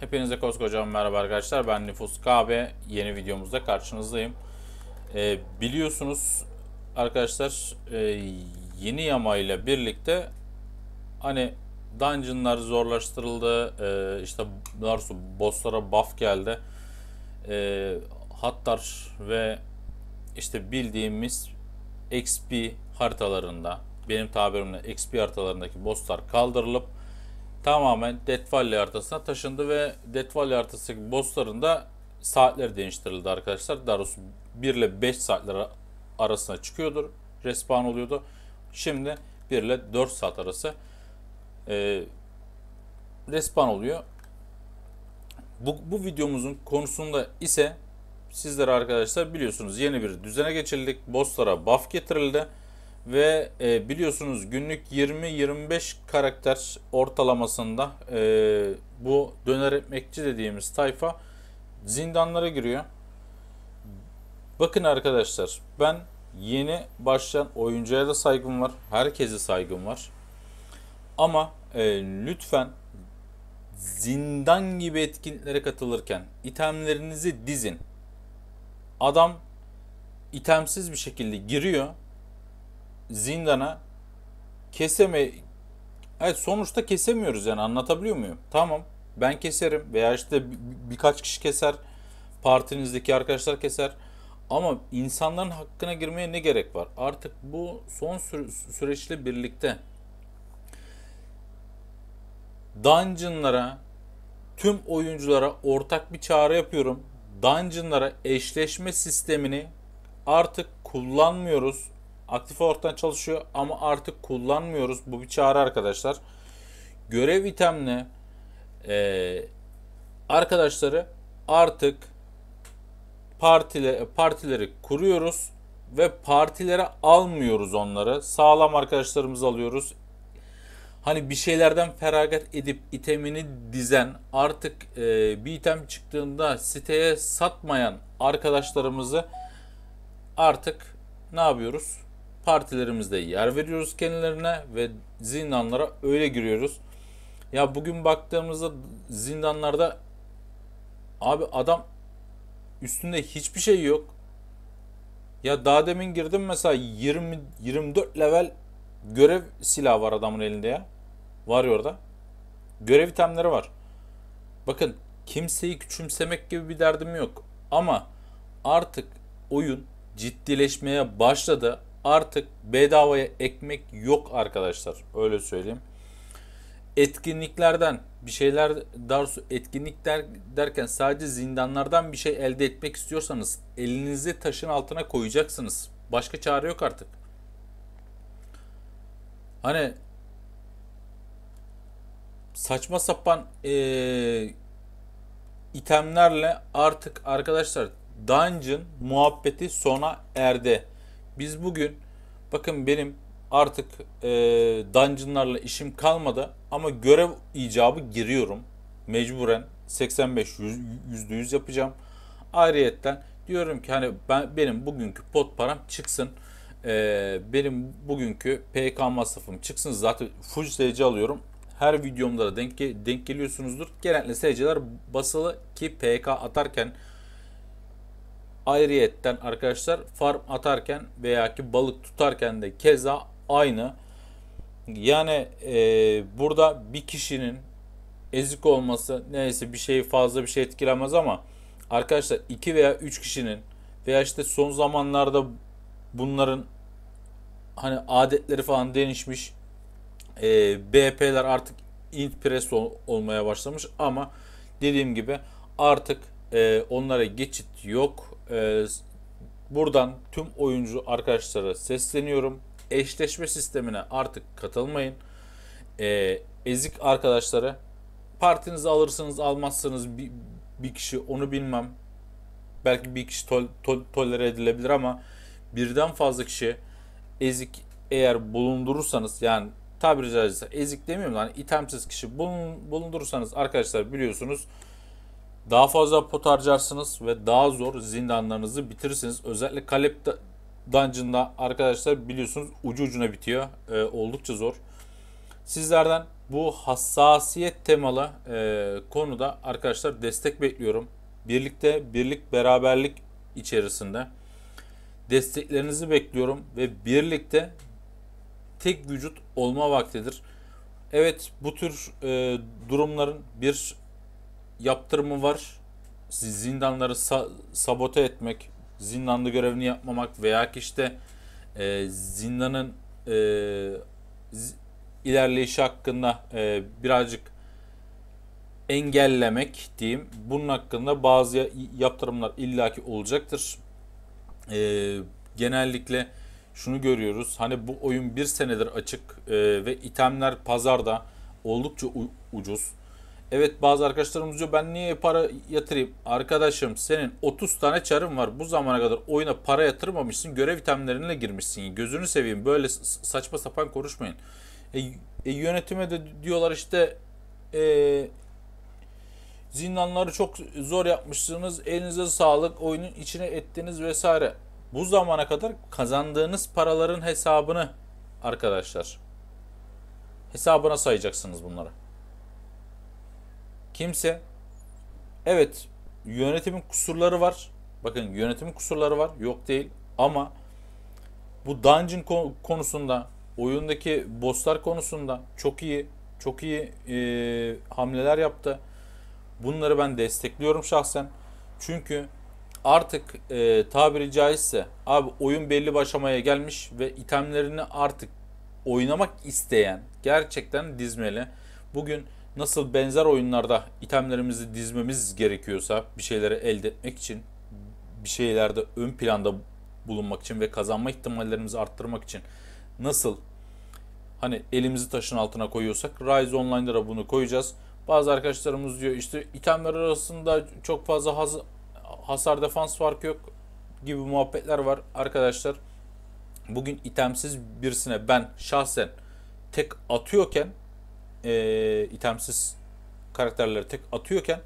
Hepinize koskoca merhaba arkadaşlar. Ben Nüfus KB. Yeni videomuzda karşınızdayım. Ee, biliyorsunuz arkadaşlar e, yeni yama ile birlikte hani dungeonlar zorlaştırıldı. E, işte Narsu bosslara buff geldi. E, hattar ve işte bildiğimiz XP haritalarında benim tabirimle XP haritalarındaki bosslar kaldırılıp tamamen Death Valley haritasına taşındı ve Death Valley haritasındaki bossların saatleri değiştirildi arkadaşlar. Daha doğrusu 1 ile 5 saatler arasına çıkıyordur. Respawn oluyordu. Şimdi 1 ile 4 saat arası e, respawn oluyor. Bu, bu videomuzun konusunda ise sizler arkadaşlar biliyorsunuz yeni bir düzene geçildik. Bosslara buff getirildi. Ve e, biliyorsunuz günlük 20-25 karakter ortalamasında e, bu döner ekmekçi dediğimiz tayfa zindanlara giriyor. Bakın arkadaşlar ben yeni başlayan oyuncuya da saygım var. Herkese saygım var. Ama e, lütfen zindan gibi etkinliklere katılırken itemlerinizi dizin. Adam itemsiz bir şekilde giriyor zindana keseme Evet sonuçta kesemiyoruz yani anlatabiliyor muyum? Tamam ben keserim veya işte birkaç kişi keser. Partinizdeki arkadaşlar keser. Ama insanların hakkına girmeye ne gerek var? Artık bu son sü- süreçle birlikte dungeonlara tüm oyunculara ortak bir çağrı yapıyorum. Dungeonlara eşleşme sistemini artık kullanmıyoruz aktif ortadan çalışıyor ama artık kullanmıyoruz. Bu bir çağrı arkadaşlar. Görev itemli e, arkadaşları artık partile, partileri kuruyoruz ve partilere almıyoruz onları. Sağlam arkadaşlarımızı alıyoruz. Hani bir şeylerden feragat edip itemini dizen artık e, bir item çıktığında siteye satmayan arkadaşlarımızı artık ne yapıyoruz? partilerimizde yer veriyoruz kendilerine ve zindanlara öyle giriyoruz. Ya bugün baktığımızda zindanlarda abi adam üstünde hiçbir şey yok. Ya daha demin girdim mesela 20 24 level görev silahı var adamın elinde ya. Var ya orada. Görev itemleri var. Bakın kimseyi küçümsemek gibi bir derdim yok. Ama artık oyun ciddileşmeye başladı artık bedavaya ekmek yok arkadaşlar. Öyle söyleyeyim. Etkinliklerden bir şeyler daha etkinlik der, derken sadece zindanlardan bir şey elde etmek istiyorsanız elinizi taşın altına koyacaksınız. Başka çare yok artık. Hani saçma sapan ee, itemlerle artık arkadaşlar dungeon muhabbeti sona erdi. Biz bugün bakın benim artık e, dungeonlarla işim kalmadı ama görev icabı giriyorum. Mecburen 85 100, %100 yapacağım. Ayrıyetten diyorum ki hani ben benim bugünkü pot param çıksın. E, benim bugünkü PK masrafım çıksın. Zaten full SC alıyorum. Her videomda da denk, denk geliyorsunuzdur. Genellikle SC'ler basılı ki PK atarken Ayrıyetten arkadaşlar farm atarken veya ki balık tutarken de keza aynı. Yani e, burada bir kişinin ezik olması neyse bir şey fazla bir şey etkilemez ama arkadaşlar 2 veya 3 kişinin veya işte son zamanlarda bunların hani adetleri falan değişmiş. E, BP'ler artık int pres ol, olmaya başlamış ama dediğim gibi artık e, onlara geçit yok e, buradan tüm oyuncu arkadaşlara sesleniyorum. Eşleşme sistemine artık katılmayın. E, ezik arkadaşlara partinizi alırsınız almazsınız bir, bir kişi onu bilmem. Belki bir kişi tol, tol, tolere edilebilir ama birden fazla kişi ezik eğer bulundurursanız yani tabiri caizse ezik demiyorum yani itemsiz kişi bulundurursanız arkadaşlar biliyorsunuz daha fazla pot harcarsınız ve daha zor zindanlarınızı bitirirsiniz. Özellikle Kalep Dungeon'da arkadaşlar biliyorsunuz ucu ucuna bitiyor. E, oldukça zor. Sizlerden bu hassasiyet temalı e, konuda arkadaşlar destek bekliyorum. Birlikte, birlik, beraberlik içerisinde desteklerinizi bekliyorum ve birlikte tek vücut olma vaktidir. Evet bu tür e, durumların bir yaptırımı var. Zindanları sa- sabote etmek, zindanlı görevini yapmamak veya ki işte e, zindanın e, z- ilerleyişi hakkında e, birazcık engellemek diyeyim. Bunun hakkında bazı yaptırımlar illaki olacaktır. E, genellikle şunu görüyoruz. Hani bu oyun bir senedir açık e, ve itemler pazarda oldukça u- ucuz. Evet bazı arkadaşlarımız diyor ben niye para yatırayım? Arkadaşım senin 30 tane çarın var. Bu zamana kadar oyuna para yatırmamışsın. Görev itemlerine girmişsin. Gözünü seveyim böyle saçma sapan konuşmayın. E, e, yönetime de diyorlar işte e, zindanları çok zor yapmışsınız. Elinize sağlık. Oyunun içine ettiniz vesaire. Bu zamana kadar kazandığınız paraların hesabını arkadaşlar hesabına sayacaksınız bunları kimse evet yönetimin kusurları var. Bakın yönetimin kusurları var. Yok değil. Ama bu dungeon konusunda oyundaki bosslar konusunda çok iyi çok iyi e, hamleler yaptı. Bunları ben destekliyorum şahsen. Çünkü artık e, tabiri caizse abi oyun belli bir aşamaya gelmiş ve itemlerini artık oynamak isteyen gerçekten dizmeli. Bugün nasıl benzer oyunlarda itemlerimizi dizmemiz gerekiyorsa bir şeyleri elde etmek için, bir şeylerde ön planda bulunmak için ve kazanma ihtimallerimizi arttırmak için nasıl hani elimizi taşın altına koyuyorsak Rise Online'da da bunu koyacağız. Bazı arkadaşlarımız diyor işte itemler arasında çok fazla has hasar defans farkı yok gibi muhabbetler var arkadaşlar. Bugün itemsiz birisine ben şahsen tek atıyorken e, itemsiz karakterleri tek atıyorken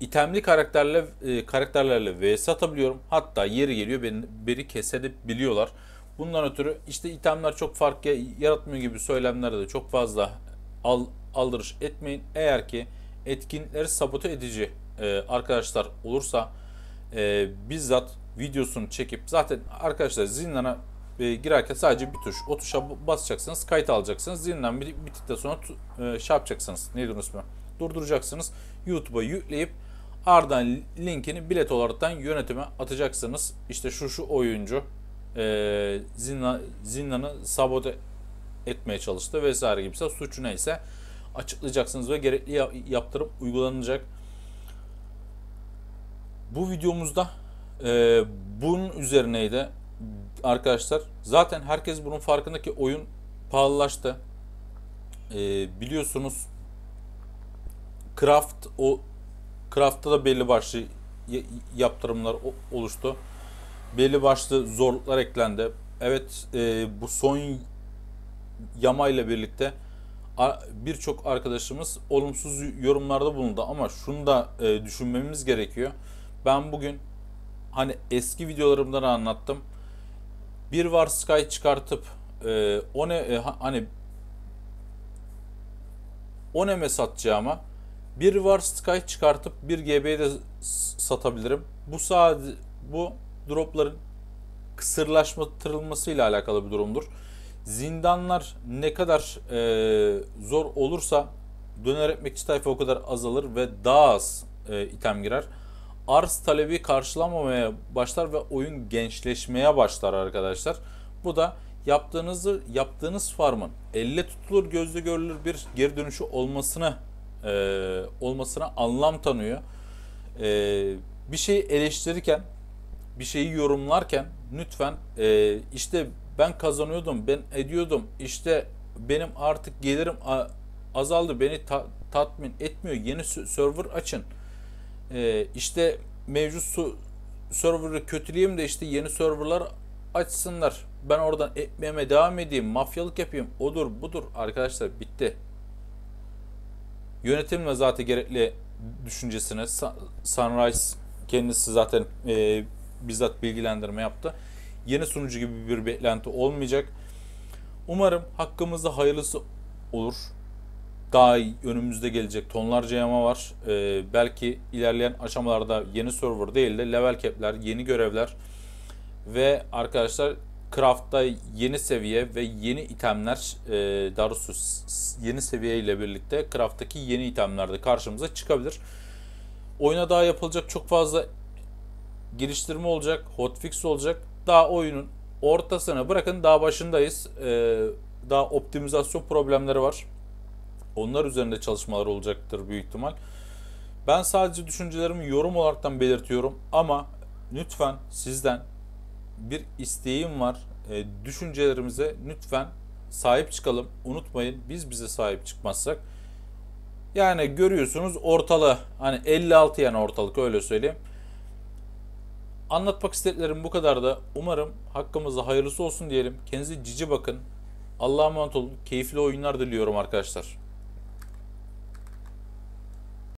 itemli karakterle e, karakterlerle vs atabiliyorum. Hatta yeri geliyor beni, beri kesedip biliyorlar. Bundan ötürü işte itemler çok fark yaratmıyor gibi söylemlerde de çok fazla al, aldırış etmeyin. Eğer ki etkinlikleri sabote edici e, arkadaşlar olursa e, bizzat videosunu çekip zaten arkadaşlar Zindan'a e, girerken sadece bir tuş. O tuşa basacaksınız, kayıt alacaksınız. Zilinden bir bittikten sonra e, şey yapacaksınız. Neydi onun ismi? Durduracaksınız. YouTube'a yükleyip ardından linkini bilet olaraktan yönetime atacaksınız. İşte şu şu oyuncu e, Zinla, Zinla'nı sabote etmeye çalıştı vesaire gibiyse suçu neyse açıklayacaksınız ve gerekli yaptırıp uygulanacak. Bu videomuzda e, bunun üzerineydi arkadaşlar. Zaten herkes bunun farkında ki oyun pahalılaştı. Ee, biliyorsunuz Craft o Craft'ta da belli başlı yaptırımlar oluştu. Belli başlı zorluklar eklendi. Evet e, bu son yama ile birlikte birçok arkadaşımız olumsuz yorumlarda bulundu ama şunu da e, düşünmemiz gerekiyor. Ben bugün hani eski videolarımdan anlattım bir var Sky çıkartıp e, One e, hani One'me satacağıma bir var Sky çıkartıp bir GB'ye de satabilirim. Bu sadece bu dropların ile alakalı bir durumdur. Zindanlar ne kadar e, zor olursa döner ekmekçi tayfa o kadar azalır ve daha az e, item girer arz talebi karşılamamaya başlar ve oyun gençleşmeye başlar arkadaşlar. Bu da yaptığınızı yaptığınız farmın elle tutulur gözle görülür bir geri dönüşü olmasına e, olmasına anlam tanıyor. E, bir şeyi eleştirirken bir şeyi yorumlarken lütfen e, işte ben kazanıyordum ben ediyordum işte benim artık gelirim azaldı beni ta, tatmin etmiyor yeni server açın ee, işte mevcut su, server'ı kötüleyeyim de işte yeni server'lar açsınlar. Ben oradan etmeme devam edeyim. Mafyalık yapayım. Odur budur. Arkadaşlar bitti. Yönetimle zaten gerekli düşüncesine Sunrise kendisi zaten e, bizzat bilgilendirme yaptı. Yeni sunucu gibi bir beklenti olmayacak. Umarım hakkımızda hayırlısı olur daha önümüzde gelecek tonlarca yama var. Ee, belki ilerleyen aşamalarda yeni server değil de level cap'ler, yeni görevler ve arkadaşlar craft'ta yeni seviye ve yeni itemler e, daha yeni seviye ile birlikte craft'taki yeni itemler de karşımıza çıkabilir. Oyuna daha yapılacak çok fazla geliştirme olacak, hotfix olacak. Daha oyunun ortasına bırakın daha başındayız. Ee, daha optimizasyon problemleri var. Onlar üzerinde çalışmalar olacaktır büyük ihtimal. Ben sadece düşüncelerimi yorum olaraktan belirtiyorum ama lütfen sizden bir isteğim var. E, düşüncelerimize lütfen sahip çıkalım. Unutmayın biz bize sahip çıkmazsak yani görüyorsunuz ortalı hani 56 yani ortalık öyle söyleyeyim. Anlatmak istediklerim bu kadar da umarım hakkımızda hayırlısı olsun diyelim. Kendinize cici bakın. Allah'a emanet olun. Keyifli oyunlar diliyorum arkadaşlar.